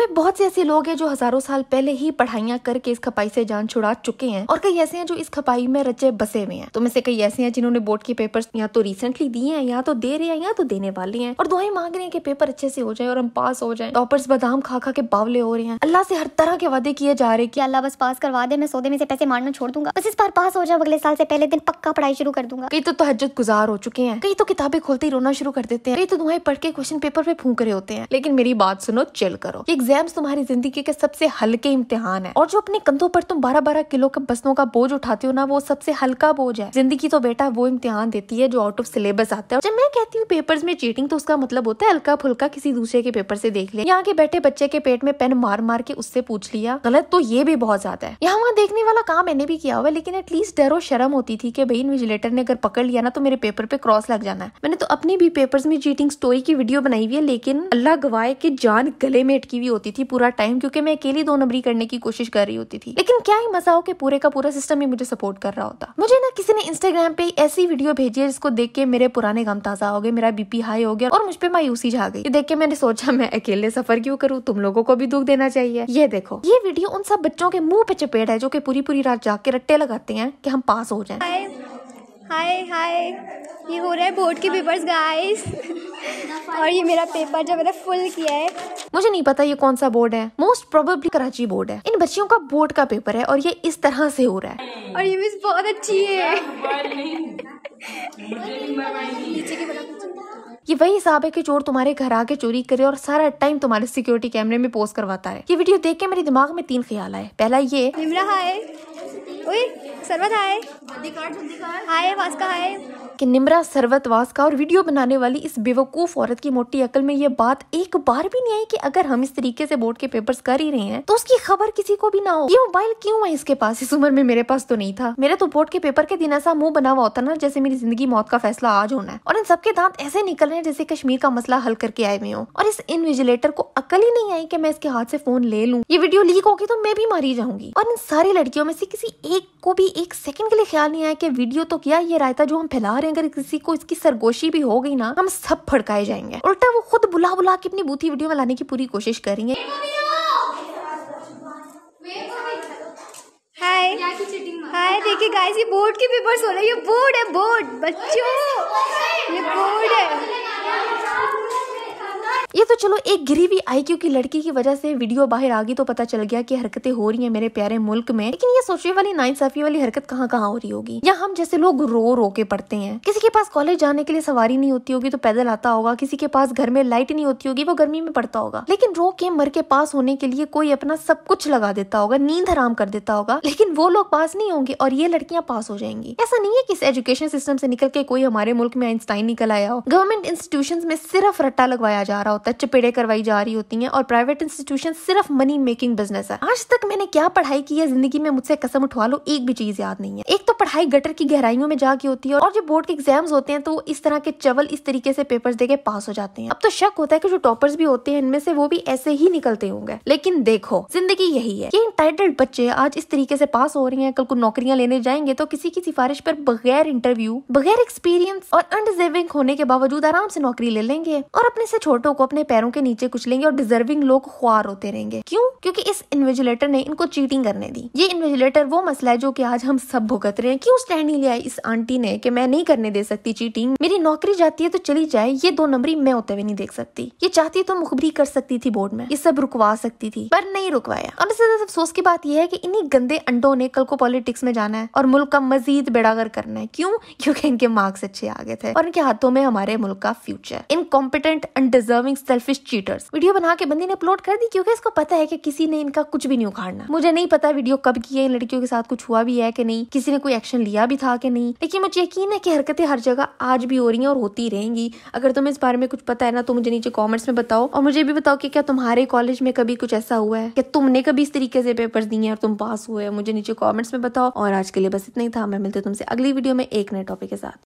में बहुत से ऐसे लोग हैं जो हजारों साल पहले ही पढ़ाइयाँ करके इस खपाई से जान छुड़ा चुके हैं और कई ऐसे हैं जो इस खपाई में रचे बसे हुए हैं तो में से कई ऐसे हैं जिन्होंने बोर्ड के पेपर या तो रिसेंटली दिए हैं या तो दे रहे हैं या तो देने वाले हैं और दुआएं मांग रहे हैं कि पेपर अच्छे से हो जाए और हम पास हो जाए टॉपर्स बादाम खा खा के बावले हो रहे हैं अल्लाह से हर तरह के वादे किए जा रहे की अल्लाह बस पास करवा दे मैं सौदे में से पैसे मारना छोड़ दूंगा बस इस बार पास हो जाओ अगले साल से पहले दिन पक्का पढ़ाई शुरू कर दूंगा कई तो हजत गुजार हो चुके हैं कई तो किताबें खोलते ही रोना शुरू कर देते हैं कई तो दुआएं पढ़ के क्वेश्चन पेपर पे फूक रहे होते हैं लेकिन मेरी बात सुनो चिल करो एक एग्जाम्स तुम्हारी जिंदगी के सबसे हल्के इम्तिहान है और जो अपने कंधों पर तुम बारह बारह किलो के बसनों का बोझ उठाते हो ना वो सबसे हल्का बोझ है जिंदगी तो बेटा वो इम्तिहान देती है जो आउट ऑफ सिलेबस आता है जब मैं कहती हूँ पेपर में चीटिंग तो उसका मतलब होता है हल्का फुल्का किसी दूसरे के पेपर से देख लिया यहाँ के बैठे बच्चे के पेट में पेन मार मार के उससे पूछ लिया गलत तो ये भी बहुत ज्यादा है यहाँ वहाँ देखने वाला काम मैंने भी किया हुआ है लेकिन एटलीस्ट डर और शर्म होती थी कि भाई इन्विजिलेटर ने अगर पकड़ लिया ना तो मेरे पेपर पे क्रॉस लग जाना है मैंने तो अपने भी पेपर में चीटिंग स्टोरी की वीडियो बनाई हुई है लेकिन अल्लाह गवाए की जान गले में अटकी हुई होती होती थी पूरा टाइम क्योंकि मैं अकेली दो नंबरी करने की कोशिश कर रही होती थी लेकिन क्या ही मजा हो कि पूरे का पूरा सिस्टम ही मुझे सपोर्ट कर रहा होता मुझे ना किसी ने इंस्टाग्राम पे ऐसी वीडियो भेजी है जिसको देख के मेरे पुराने गम ताजा हो गए मेरा बीपी हाई हो गया और मुझ पर मायूसी जा गई देख के मैंने सोचा मैं अकेले सफर क्यों करूँ तुम लोगों को भी दुख देना चाहिए ये देखो ये वीडियो उन सब बच्चों के मुंह पे चपेट है जो की पूरी पूरी रात जाके के रट्टे लगाते हैं की हम पास हो जाए हाय हाय ये हो रहा है बोर्ड के पेपर्स गाइस और ये मेरा पेपर जो मैंने फुल किया है मुझे नहीं पता ये कौन सा बोर्ड है मोस्ट प्रोबेबली कराची बोर्ड है इन बच्चियों का बोर्ड का पेपर है और ये इस तरह से हो रहा है और ये मिस बहुत अच्छी है ये वही हिसाब है कि चोर तुम्हारे घर आके चोरी करे और सारा टाइम तुम्हारे सिक्योरिटी कैमरे में पोस्ट करवाता है ये वीडियो देख के मेरे दिमाग में तीन ख्याल आए पहला ये हाय हाय हाय हाय कि निमरा सरवतवास का और वीडियो बनाने वाली इस बेवकूफ औरत की मोटी अकल में ये बात एक बार भी नहीं आई कि अगर हम इस तरीके से बोर्ड के पेपर्स कर ही रहे हैं तो उसकी खबर किसी को भी ना हो ये मोबाइल क्यों है इसके पास इस उम्र में मेरे पास तो नहीं था मेरा तो बोर्ड के पेपर के दिन ऐसा मुंह बना हुआ होता ना जैसे मेरी जिंदगी मौत का फैसला आज होना है और इन सबके दांत ऐसे निकल रहे हैं जैसे कश्मीर का मसला हल करके आए हुए हो और इस विजिलेटर को अकल ही नहीं आई की मैं इसके हाथ से फोन ले लूँ ये वीडियो लीक होगी तो मैं भी मारी जाऊंगी और इन सारी लड़कियों में से किसी एक को भी एक सेकंड के लिए ख्याल नहीं आया कि वीडियो तो किया ये रायता जो हम फैला रहे में अगर किसी को इसकी सरगोशी भी हो गई ना हम सब फड़काए जाएंगे उल्टा वो खुद बुला बुला के अपनी बूथी वीडियो में लाने की पूरी कोशिश कर रही है हाय देखिए गाइस ये बोर्ड के पेपर्स हो रहे हैं ये बोर्ड है बोर्ड बच्चों ये ये तो चलो एक गिरी हुई आई की लड़की की वजह से वीडियो बाहर आ गई तो पता चल गया कि हरकतें हो रही है मेरे प्यारे मुल्क में लेकिन ये सोचने वाली नाइंसाफी वाली हरकत कहाँ कहाँ हो रही होगी या हम जैसे लोग रो रो के पढ़ते हैं किसी के पास कॉलेज जाने के लिए सवारी नहीं होती होगी तो पैदल आता होगा किसी के पास घर में लाइट नहीं होती होगी वो गर्मी में पड़ता होगा लेकिन रो के मर के पास होने के लिए कोई अपना सब कुछ लगा देता होगा नींद हराम कर देता होगा लेकिन वो लोग पास नहीं होंगे और ये लड़कियां पास हो जाएंगी ऐसा नहीं है कि इस एजुकेशन सिस्टम से निकल के कोई हमारे मुल्क में आइंस्टाइन निकल आया हो गवर्नमेंट इंस्टीट्यूशन में सिर्फ रट्टा लगवाया जा रहा हो होता है चपेड़े करवाई जा रही होती हैं और प्राइवेट इंस्टीट्यूशन सिर्फ मनी मेकिंग बिजनेस है आज तक मैंने क्या पढ़ाई की है जिंदगी में मुझसे कसम उठवा लो एक भी चीज याद नहीं है एक तो पढ़ाई गटर की गहराइयों में जाके होती है और जब बोर्ड के एग्जाम्स होते हैं तो इस तरह के चवल इस तरीके से पेपर्स देके पास हो जाते हैं अब तो शक होता है कि जो टॉपर्स भी होते हैं इनमें से वो भी ऐसे ही निकलते होंगे लेकिन देखो जिंदगी यही है की इंटाइटल्ड बच्चे आज इस तरीके से पास हो रही है कल को नौकरियां लेने जाएंगे तो किसी की सिफारिश पर बगैर इंटरव्यू बगैर एक्सपीरियंस और अनडिजर्विंग होने के बावजूद आराम से नौकरी ले लेंगे और अपने से छोटों को अपने पैरों के नीचे कुछ लेंगे और डिजर्विंग लोग ख्वार होते रहेंगे क्यों क्योंकि इस इन्वेजिलेटर ने इनको चीटिंग करने दी ये इन्वेजिलेटर वो मसला है जो कि आज हम सब भुगत रहे हैं क्यों स्टैंड नहीं लिया इस आंटी ने कि मैं नहीं करने दे सकती चीटिंग मेरी नौकरी जाती है तो चली जाए ये दो नंबरी मैं होते हुए नहीं देख सकती ये चाहती तो मुखबरी कर सकती थी बोर्ड में ये सब रुकवा सकती थी पर नहीं रुकवाया अब इससे ज्यादा अफसोस की बात यह है की इन्हीं गंदे अंडों ने कल को पॉलिटिक्स में जाना है और मुल्क का मजीद बेड़ागर करना है क्यों क्योंकि इनके मार्क्स अच्छे आ गए थे और इनके हाथों में हमारे मुल्क का future incompetent undeserving selfish cheaters video बना के बंदी ने अपलोड कर दी क्योंकि इसको पता है कि किसी ने इनका कुछ भी नहीं उखाड़ना मुझे नहीं पता वीडियो कब की है इन लड़कियों के साथ कुछ हुआ भी है कि नहीं किसी ने कोई एक्शन लिया भी था कि नहीं लेकिन मुझे यकीन है कि हरकतें हर जगह आज भी हो रही है और होती रहेंगी अगर तुम्हें इस बारे में कुछ पता है ना तो मुझे नीचे कॉमेंट्स में बताओ और मुझे भी बताओ कि क्या तुम्हारे कॉलेज में कभी कुछ ऐसा हुआ है कि तुमने कभी इस तरीके से पेपर दिए हैं और तुम पास हुए मुझे नीचे कॉमेंट्स में बताओ और आज के लिए बस इतना ही था मैं मिलते तुमसे अगली वीडियो में एक नए टॉपिक के साथ